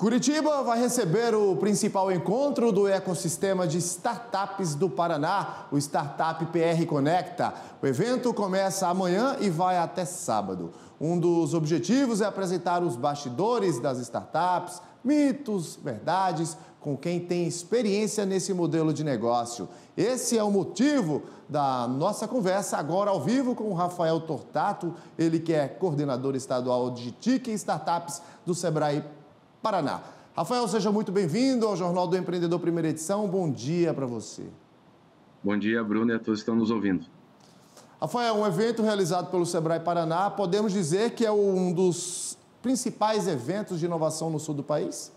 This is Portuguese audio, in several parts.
Curitiba vai receber o principal encontro do ecossistema de startups do Paraná, o Startup PR Conecta. O evento começa amanhã e vai até sábado. Um dos objetivos é apresentar os bastidores das startups, mitos, verdades, com quem tem experiência nesse modelo de negócio. Esse é o motivo da nossa conversa agora ao vivo com o Rafael Tortato, ele que é coordenador estadual de TIC e Startups do Sebrae Paraná. Rafael, seja muito bem-vindo ao Jornal do Empreendedor Primeira Edição. Bom dia para você. Bom dia, Bruno, e a todos que estão nos ouvindo. Rafael, um evento realizado pelo Sebrae Paraná, podemos dizer que é um dos principais eventos de inovação no sul do país?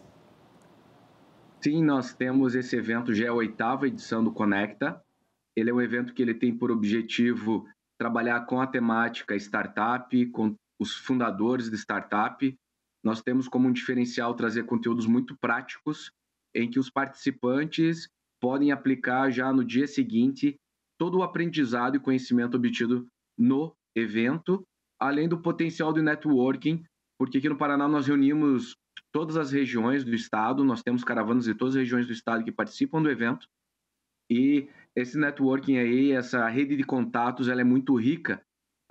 Sim, nós temos esse evento, já é a oitava edição do Conecta. Ele é um evento que ele tem por objetivo trabalhar com a temática startup, com os fundadores de startup, nós temos como um diferencial trazer conteúdos muito práticos, em que os participantes podem aplicar já no dia seguinte todo o aprendizado e conhecimento obtido no evento, além do potencial do networking, porque aqui no Paraná nós reunimos todas as regiões do estado, nós temos caravanas de todas as regiões do estado que participam do evento, e esse networking aí, essa rede de contatos, ela é muito rica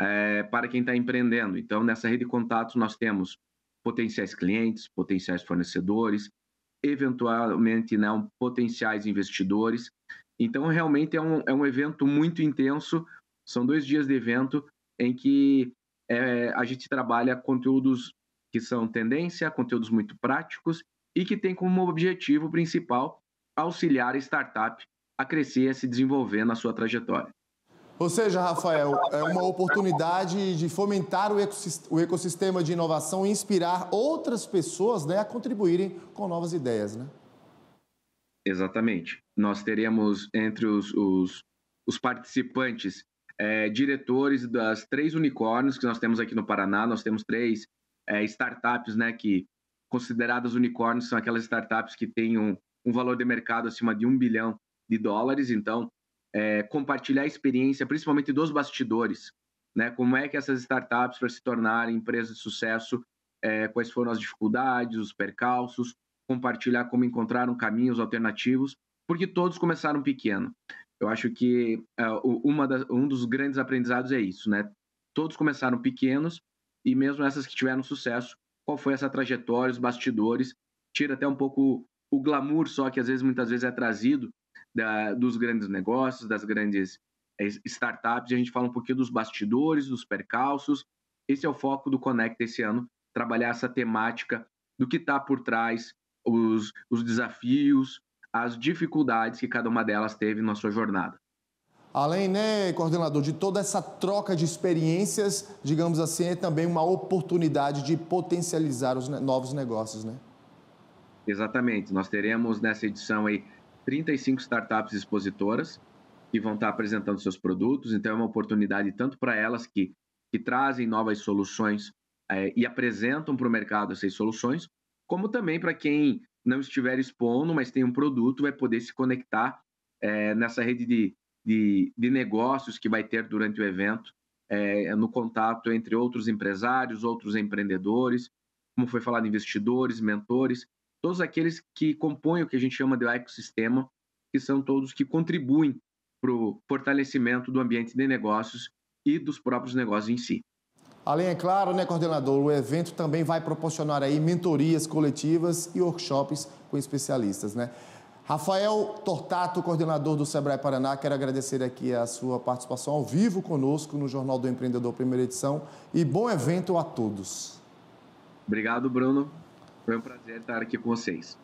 é, para quem está empreendendo. Então, nessa rede de contatos, nós temos potenciais clientes, potenciais fornecedores, eventualmente não né, potenciais investidores. Então, realmente é um, é um evento muito intenso. São dois dias de evento em que é, a gente trabalha conteúdos que são tendência, conteúdos muito práticos e que tem como objetivo principal auxiliar a startup a crescer e a se desenvolver na sua trajetória. Ou seja, Rafael, é uma oportunidade de fomentar o ecossistema de inovação e inspirar outras pessoas né, a contribuírem com novas ideias, né? Exatamente. Nós teremos entre os, os, os participantes é, diretores das três unicórnios que nós temos aqui no Paraná. Nós temos três é, startups né, que, consideradas unicórnios, são aquelas startups que têm um, um valor de mercado acima de um bilhão de dólares. Então, é, compartilhar a experiência, principalmente dos bastidores, né? Como é que essas startups para se tornarem empresas de sucesso, é, quais foram as dificuldades, os percalços, compartilhar como encontraram caminhos alternativos, porque todos começaram pequeno. Eu acho que uh, um dos grandes aprendizados é isso, né? Todos começaram pequenos e mesmo essas que tiveram sucesso, qual foi essa trajetória, os bastidores, tira até um pouco o glamour só que às vezes muitas vezes é trazido da, dos grandes negócios, das grandes eh, startups, e a gente fala um pouquinho dos bastidores, dos percalços. Esse é o foco do Conecta esse ano, trabalhar essa temática do que está por trás, os, os desafios, as dificuldades que cada uma delas teve na sua jornada. Além, né, coordenador, de toda essa troca de experiências, digamos assim, é também uma oportunidade de potencializar os novos negócios, né? Exatamente. Nós teremos nessa edição aí 35 startups expositoras que vão estar apresentando seus produtos. Então, é uma oportunidade tanto para elas que, que trazem novas soluções é, e apresentam para o mercado essas soluções, como também para quem não estiver expondo, mas tem um produto, vai poder se conectar é, nessa rede de, de, de, negócios que vai ter durante o evento, é, no contato entre outros empresários, outros empreendedores, como foi falado, investidores, mentores todos aqueles que compõem o que a gente chama de ecossistema, que são todos que contribuem para o fortalecimento do ambiente de negócios e dos próprios negócios em si. Além, é claro, né, coordenador, o evento também vai proporcionar aí mentorias coletivas e workshops com especialistas, né? Rafael Tortato, coordenador do Sebrae Paraná, quero agradecer aqui a sua participação ao vivo conosco no Jornal do Empreendedor, primeira edição, e bom evento a todos. Obrigado, Bruno. Foi um prazer estar aqui com vocês.